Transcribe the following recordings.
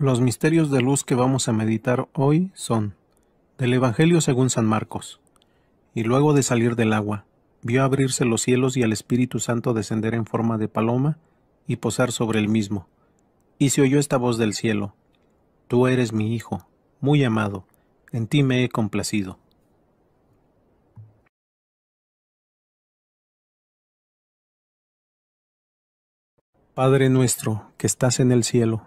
Los misterios de luz que vamos a meditar hoy son del Evangelio según San Marcos. Y luego de salir del agua, vio abrirse los cielos y al Espíritu Santo descender en forma de paloma y posar sobre el mismo. Y se oyó esta voz del cielo, Tú eres mi Hijo, muy amado, en ti me he complacido. Padre nuestro que estás en el cielo,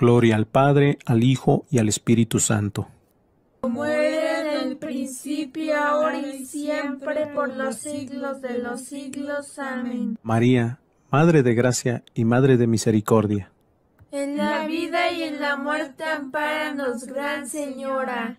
Gloria al Padre, al Hijo y al Espíritu Santo. Como era en el principio, ahora y siempre, por los siglos de los siglos. Amén. María, Madre de Gracia y Madre de Misericordia. En la vida y en la muerte, ampáranos, Gran Señora.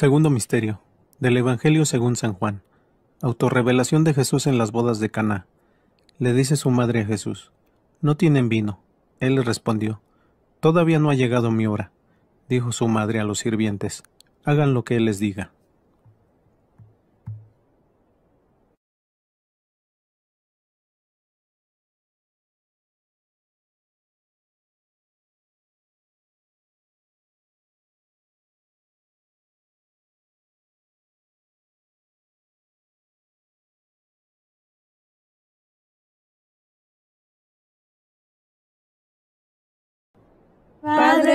Segundo misterio. Del Evangelio según San Juan. Autorrevelación de Jesús en las bodas de Caná. Le dice su madre a Jesús: No tienen vino. Él le respondió: Todavía no ha llegado mi hora. Dijo su madre a los sirvientes: Hagan lo que él les diga.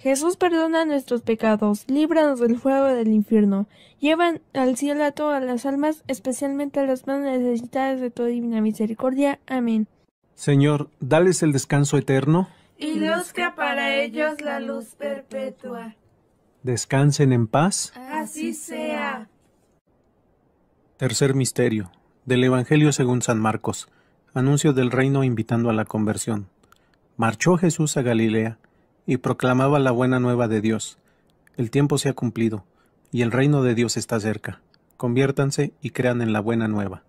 Jesús perdona nuestros pecados, líbranos del fuego del infierno, llevan al cielo a todas las almas, especialmente a las más necesitadas de tu divina misericordia. Amén. Señor, dales el descanso eterno. Y luzca para ellos la luz perpetua. Descansen en paz. Así sea. Tercer misterio. Del Evangelio según San Marcos. Anuncio del reino invitando a la conversión. Marchó Jesús a Galilea y proclamaba la buena nueva de Dios. El tiempo se ha cumplido, y el reino de Dios está cerca. Conviértanse y crean en la buena nueva.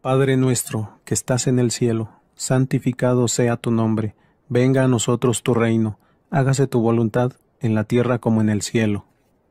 Padre nuestro, que estás en el cielo, santificado sea tu nombre, venga a nosotros tu reino, hágase tu voluntad, en la tierra como en el cielo.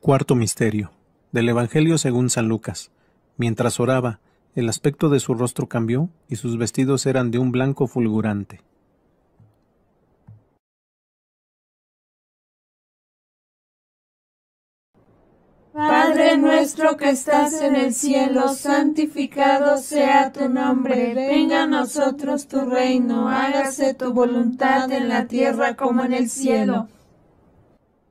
Cuarto Misterio del Evangelio según San Lucas. Mientras oraba, el aspecto de su rostro cambió y sus vestidos eran de un blanco fulgurante. Padre nuestro que estás en el cielo, santificado sea tu nombre, venga a nosotros tu reino, hágase tu voluntad en la tierra como en el cielo.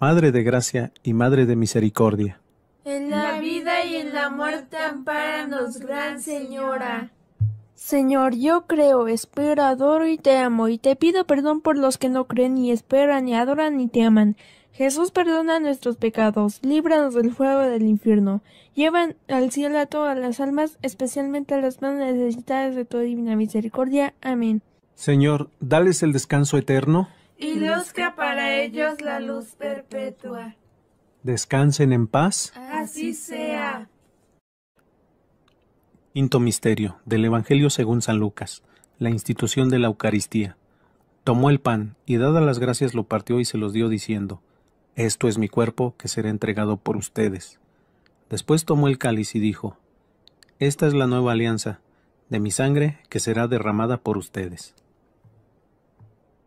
Madre de gracia y Madre de misericordia. En la vida y en la muerte nos, Gran Señora. Señor, yo creo, espero, adoro y te amo, y te pido perdón por los que no creen, ni esperan, ni adoran, ni te aman. Jesús perdona nuestros pecados, líbranos del fuego del infierno, llevan al cielo a todas las almas, especialmente a las más necesitadas de tu divina misericordia. Amén. Señor, dales el descanso eterno y luzca para ellos la luz perpetua. Descansen en paz. Así sea. Quinto misterio del Evangelio según San Lucas, la institución de la Eucaristía. Tomó el pan y dadas las gracias lo partió y se los dio diciendo, Esto es mi cuerpo que será entregado por ustedes. Después tomó el cáliz y dijo, Esta es la nueva alianza, de mi sangre que será derramada por ustedes.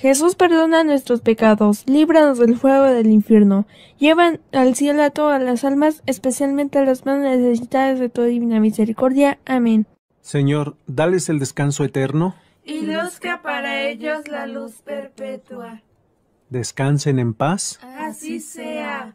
Jesús perdona nuestros pecados, líbranos del fuego del infierno, llevan al cielo a todas las almas, especialmente a las más necesitadas de tu divina misericordia. Amén. Señor, dales el descanso eterno. Y luzca para ellos la luz perpetua. Descansen en paz. Así sea.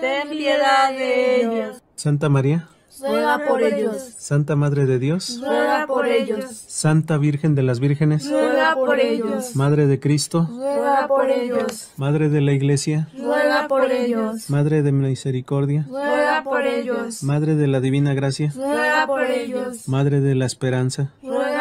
ten piedad de ellos. Santa María, por ellos. Santa Madre de Dios, por ellos. Santa Virgen de las Vírgenes, Madre de Cristo, Madre de la Iglesia, por ellos. Madre de Misericordia, por ellos. Madre de la Divina Gracia, Madre de la Esperanza,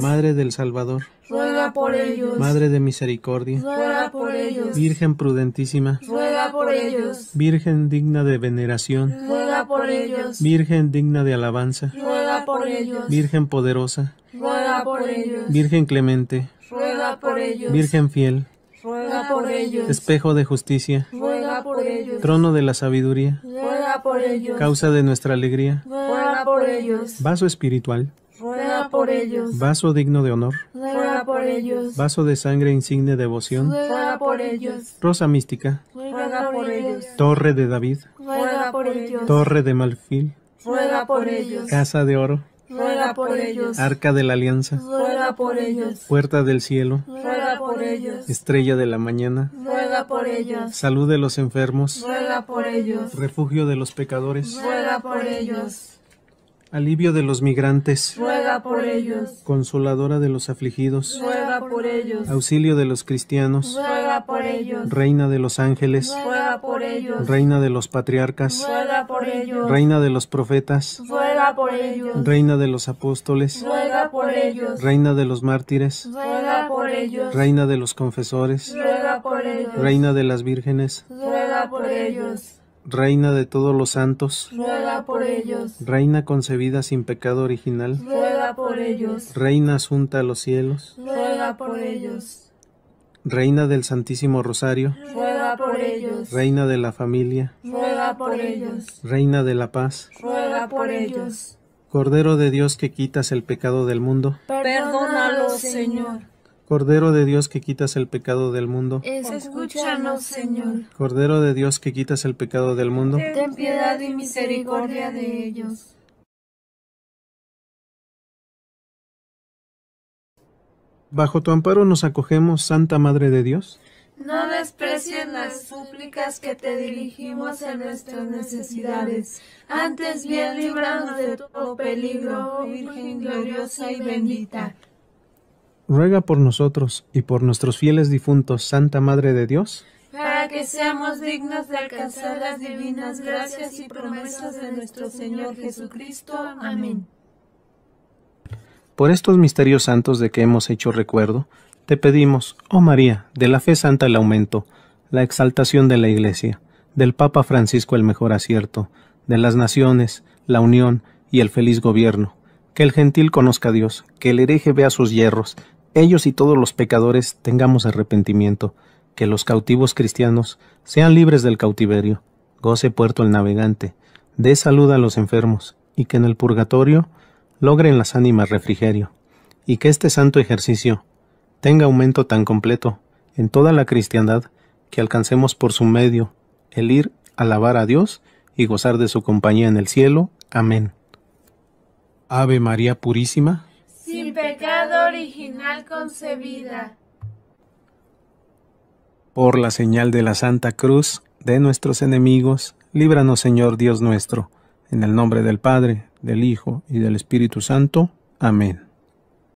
Madre del Salvador, Madre de misericordia, Virgen prudentísima, Virgen digna de veneración, Virgen digna de alabanza, Virgen poderosa, Virgen clemente, Virgen fiel, Espejo de justicia, Trono de la sabiduría, ruega por ellos. Causa de nuestra alegría, ruega por ellos. Vaso espiritual, por ellos. Vaso digno de honor, Vaso de sangre insigne devoción, Rosa mística, por ellos. Torre de David, Torre de Malfil, Casa de oro, Arca de la Alianza, Puerta del cielo, Estrella de la mañana, por ellos. Salud de los enfermos, por ellos. Refugio de los pecadores, por ellos. Alivio de los migrantes. Consoladora de los afligidos. Auxilio de los cristianos. Reina de los ángeles. Reina de los patriarcas. Reina de los profetas. Reina de los apóstoles. Reina de los mártires. Reina de los confesores. Reina de las vírgenes. Reina de todos los santos, ruega por ellos. Reina concebida sin pecado original, ruega por ellos. Reina asunta a los cielos, ruega por ellos. Reina del Santísimo Rosario, ruega por ellos. Reina de la familia, ruega por ellos. Reina de la paz, ruega por ellos. Cordero de Dios que quitas el pecado del mundo, perdónalos, Señor. Cordero de Dios que quitas el pecado del mundo. Escúchanos, Señor. Cordero de Dios que quitas el pecado del mundo. Ten piedad y misericordia de ellos. Bajo tu amparo nos acogemos, Santa Madre de Dios. No desprecien las súplicas que te dirigimos en nuestras necesidades. Antes bien, líbranos de todo peligro, Virgen gloriosa y bendita ruega por nosotros y por nuestros fieles difuntos, Santa Madre de Dios, para que seamos dignos de alcanzar las divinas gracias y promesas de nuestro Señor Jesucristo. Amén. Por estos misterios santos de que hemos hecho recuerdo, te pedimos, oh María, de la fe santa el aumento, la exaltación de la Iglesia, del Papa Francisco el mejor acierto, de las naciones, la unión y el feliz gobierno, que el gentil conozca a Dios, que el hereje vea sus hierros, ellos y todos los pecadores tengamos arrepentimiento, que los cautivos cristianos sean libres del cautiverio, goce puerto el navegante, dé salud a los enfermos, y que en el purgatorio logren las ánimas refrigerio, y que este santo ejercicio tenga aumento tan completo en toda la cristiandad que alcancemos por su medio el ir a alabar a Dios y gozar de su compañía en el cielo. Amén. Ave María Purísima sin pecado original concebida. Por la señal de la Santa Cruz de nuestros enemigos, líbranos Señor Dios nuestro, en el nombre del Padre, del Hijo y del Espíritu Santo. Amén.